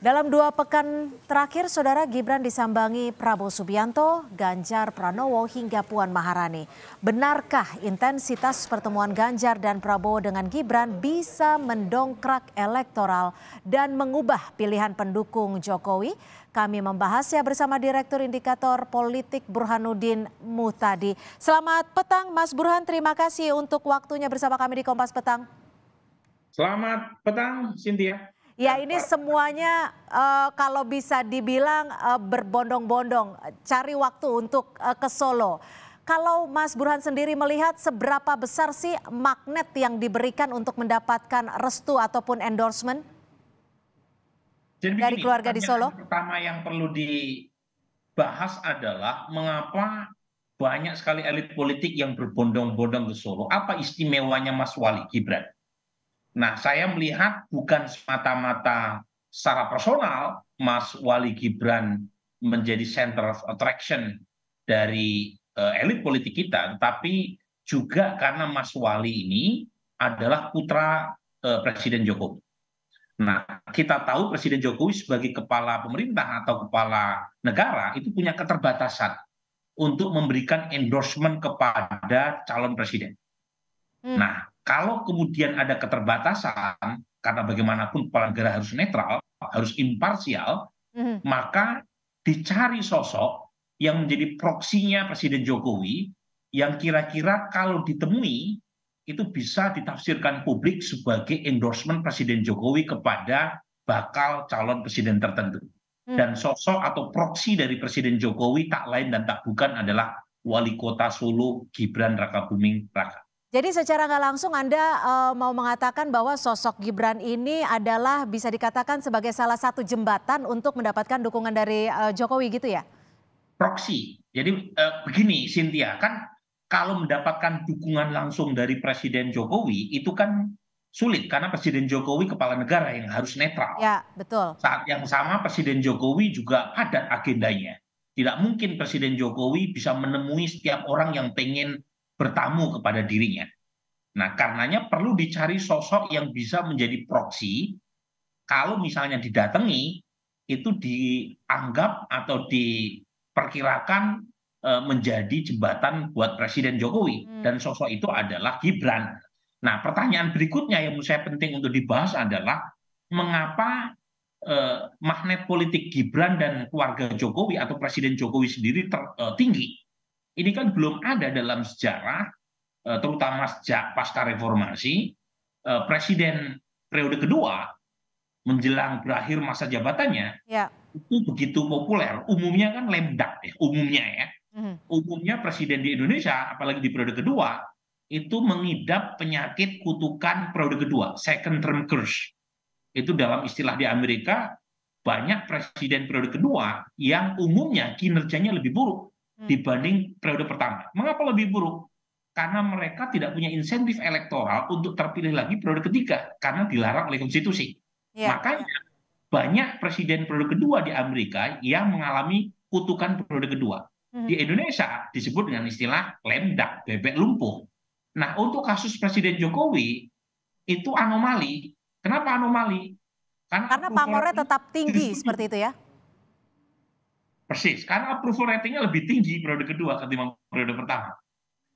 Dalam dua pekan terakhir, Saudara Gibran disambangi Prabowo Subianto, Ganjar Pranowo hingga Puan Maharani. Benarkah intensitas pertemuan Ganjar dan Prabowo dengan Gibran bisa mendongkrak elektoral dan mengubah pilihan pendukung Jokowi? Kami membahasnya bersama Direktur Indikator Politik Burhanuddin Mutadi. Selamat petang Mas Burhan, terima kasih untuk waktunya bersama kami di Kompas Petang. Selamat petang Cynthia. Ya ini semuanya uh, kalau bisa dibilang uh, berbondong-bondong cari waktu untuk uh, ke Solo. Kalau Mas Burhan sendiri melihat seberapa besar sih magnet yang diberikan untuk mendapatkan restu ataupun endorsement Jadi begini, dari keluarga di Solo? Pertama yang perlu dibahas adalah mengapa banyak sekali elit politik yang berbondong-bondong ke Solo. Apa istimewanya Mas Wali Gibran? nah saya melihat bukan semata mata secara personal mas wali gibran menjadi center of attraction dari eh, elit politik kita tetapi juga karena mas wali ini adalah putra eh, presiden jokowi Nah, kita tahu Presiden Jokowi sebagai kepala pemerintah atau kepala negara itu punya keterbatasan untuk memberikan endorsement kepada calon presiden. Hmm. Nah, kalau kemudian ada keterbatasan karena bagaimanapun kepala negara harus netral harus imparsial hmm. maka dicari sosok yang menjadi proksinya Presiden Jokowi yang kira-kira kalau ditemui itu bisa ditafsirkan publik sebagai endorsement Presiden Jokowi kepada bakal calon presiden tertentu. Hmm. Dan sosok atau proksi dari Presiden Jokowi tak lain dan tak bukan adalah wali kota Solo Gibran Raka Buming Raka. Jadi secara nggak langsung Anda uh, mau mengatakan bahwa sosok Gibran ini adalah bisa dikatakan sebagai salah satu jembatan untuk mendapatkan dukungan dari uh, Jokowi gitu ya? Proksi. Jadi uh, begini Cynthia, kan kalau mendapatkan dukungan langsung dari Presiden Jokowi itu kan sulit karena Presiden Jokowi kepala negara yang harus netral. Ya, betul. Saat yang sama Presiden Jokowi juga padat agendanya. Tidak mungkin Presiden Jokowi bisa menemui setiap orang yang pengen bertamu kepada dirinya. Nah, karenanya perlu dicari sosok yang bisa menjadi proksi kalau misalnya didatangi itu dianggap atau diperkirakan e, menjadi jembatan buat Presiden Jokowi hmm. dan sosok itu adalah Gibran. Nah, pertanyaan berikutnya yang menurut saya penting untuk dibahas adalah mengapa eh, magnet politik Gibran dan keluarga Jokowi atau Presiden Jokowi sendiri tertinggi? E, eh, ini kan belum ada dalam sejarah eh, terutama sejak pasca reformasi eh, presiden periode kedua menjelang berakhir masa jabatannya ya. itu begitu populer umumnya kan lemdak ya umumnya ya mhm. umumnya presiden di Indonesia apalagi di periode kedua itu mengidap penyakit kutukan periode kedua second term curse itu dalam istilah di Amerika banyak presiden periode kedua yang umumnya kinerjanya lebih buruk Hmm. dibanding periode pertama. Mengapa lebih buruk? Karena mereka tidak punya insentif elektoral untuk terpilih lagi periode ketiga karena dilarang oleh konstitusi. Ya, Makanya banyak presiden periode kedua di Amerika yang mengalami kutukan periode kedua. Hmm. Di Indonesia disebut dengan istilah lemdak, bebek lumpuh. Nah, untuk kasus Presiden Jokowi itu anomali. Kenapa anomali? Karena, Karena pamornya tetap tinggi seperti itu ya. Persis, karena approval ratingnya lebih tinggi periode kedua ketimbang periode pertama.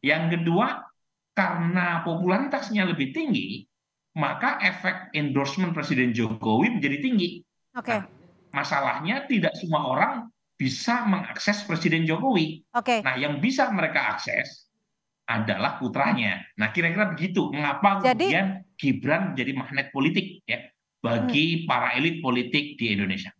Yang kedua, karena popularitasnya lebih tinggi, maka efek endorsement Presiden Jokowi menjadi tinggi. Oke. Okay. Nah, masalahnya tidak semua orang bisa mengakses Presiden Jokowi. Oke. Okay. Nah, yang bisa mereka akses adalah putranya. Nah, kira-kira begitu. Mengapa Jadi, kemudian Gibran menjadi magnet politik ya bagi hmm. para elit politik di Indonesia?